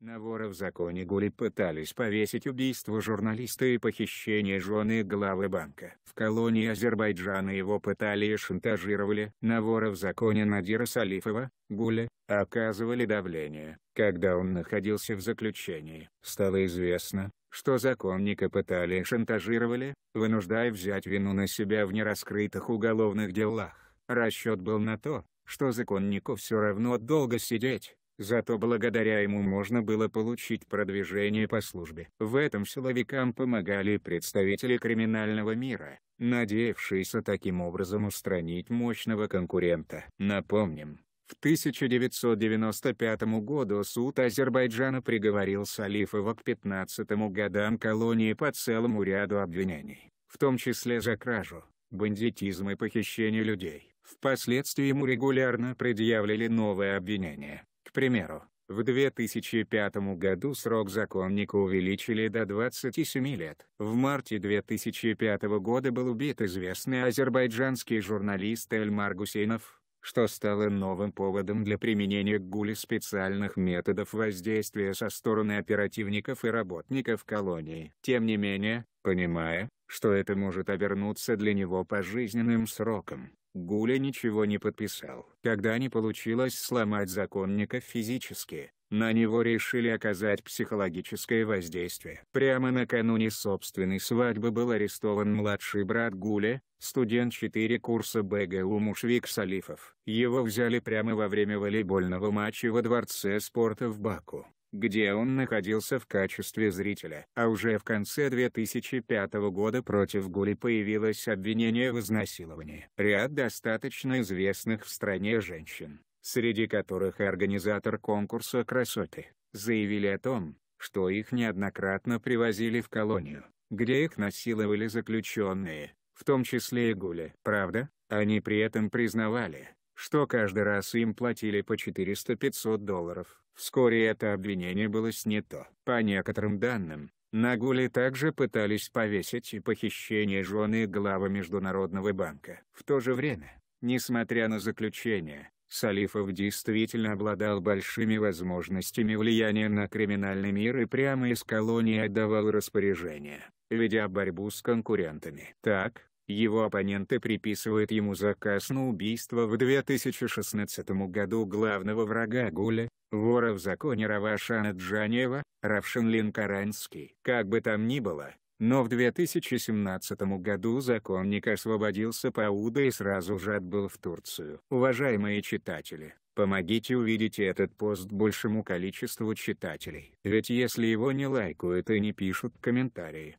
На вора в законе Гули пытались повесить убийство журналиста и похищение жены главы банка. В колонии Азербайджана его пытали и шантажировали. На вора в законе Надира Салифова, Гуля, оказывали давление. Когда он находился в заключении, стало известно, что законника пытали и шантажировали, вынуждая взять вину на себя в нераскрытых уголовных делах. Расчет был на то, что законнику все равно долго сидеть, Зато благодаря ему можно было получить продвижение по службе. В этом силовикам помогали представители криминального мира, надеявшиеся таким образом устранить мощного конкурента. Напомним, в 1995 году суд Азербайджана приговорил Салифова к 15 годам колонии по целому ряду обвинений, в том числе за кражу, бандитизм и похищение людей. Впоследствии ему регулярно предъявляли новые обвинения. К примеру, в 2005 году срок законника увеличили до 27 лет. В марте 2005 года был убит известный азербайджанский журналист Эльмар Гусейнов, что стало новым поводом для применения Гули специальных методов воздействия со стороны оперативников и работников колонии. Тем не менее, понимая, что это может обернуться для него пожизненным сроком, Гуля ничего не подписал. Когда не получилось сломать законника физически, на него решили оказать психологическое воздействие. Прямо накануне собственной свадьбы был арестован младший брат Гуля, студент 4 курса БГУ Мушвик Салифов. Его взяли прямо во время волейбольного матча во дворце спорта в Баку где он находился в качестве зрителя. А уже в конце 2005 года против Гули появилось обвинение в изнасиловании. Ряд достаточно известных в стране женщин, среди которых и организатор конкурса красоты, заявили о том, что их неоднократно привозили в колонию, где их насиловали заключенные, в том числе и Гули. Правда, они при этом признавали, что каждый раз им платили по 400-500 долларов. Вскоре это обвинение было снято. По некоторым данным, на Нагули также пытались повесить и похищение жены главы Международного банка. В то же время, несмотря на заключение, Салифов действительно обладал большими возможностями влияния на криминальный мир и прямо из колонии отдавал распоряжения, ведя борьбу с конкурентами. Так, его оппоненты приписывают ему заказ на убийство в 2016 году главного врага Гуля, вора в законе Равашана Джанева, Равшинлин Каранский. Как бы там ни было, но в 2017 году законник освободился по Уда и сразу же отбыл в Турцию. Уважаемые читатели, помогите увидеть этот пост большему количеству читателей. Ведь если его не лайкают и не пишут комментарии,